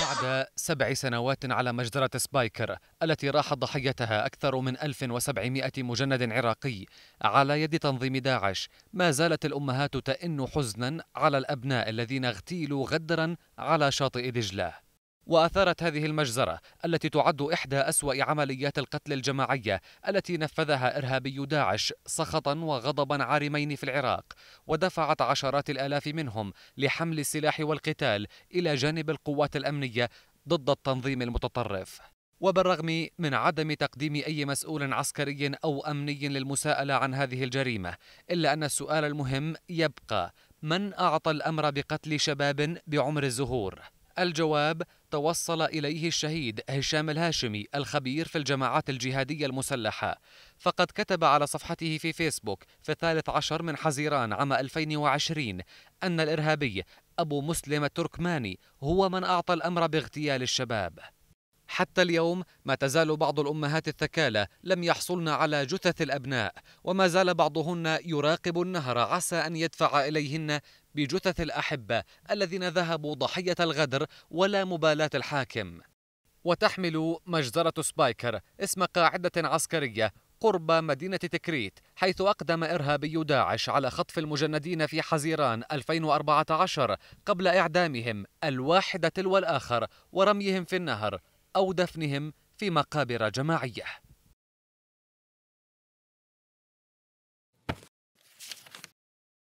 بعد سبع سنوات على مجزرة سبايكر التي راح ضحيتها أكثر من 1700 مجند عراقي على يد تنظيم داعش ما زالت الأمهات تئن حزنا على الأبناء الذين اغتيلوا غدرا على شاطئ دجلة وأثارت هذه المجزرة التي تعد إحدى أسوأ عمليات القتل الجماعية التي نفذها إرهابي داعش سخطا وغضبا عارمين في العراق ودفعت عشرات الآلاف منهم لحمل السلاح والقتال إلى جانب القوات الأمنية ضد التنظيم المتطرف وبالرغم من عدم تقديم أي مسؤول عسكري أو أمني للمساءلة عن هذه الجريمة إلا أن السؤال المهم يبقى من أعطى الأمر بقتل شباب بعمر الزهور؟ الجواب توصل إليه الشهيد هشام الهاشمي الخبير في الجماعات الجهادية المسلحة فقد كتب على صفحته في فيسبوك في الثالث عشر من حزيران عام 2020 أن الإرهابي أبو مسلم التركماني هو من أعطى الأمر باغتيال الشباب حتى اليوم ما تزال بعض الأمهات الثكالى لم يحصلن على جثث الأبناء وما زال بعضهن يراقب النهر عسى أن يدفع إليهن بجثث الأحبة الذين ذهبوا ضحية الغدر ولا مبالاة الحاكم وتحمل مجزرة سبايكر اسم قاعدة عسكرية قرب مدينة تكريت حيث أقدم إرهابي داعش على خطف المجندين في حزيران 2014 قبل إعدامهم الواحد تلو الآخر ورميهم في النهر أو دفنهم في مقابر جماعية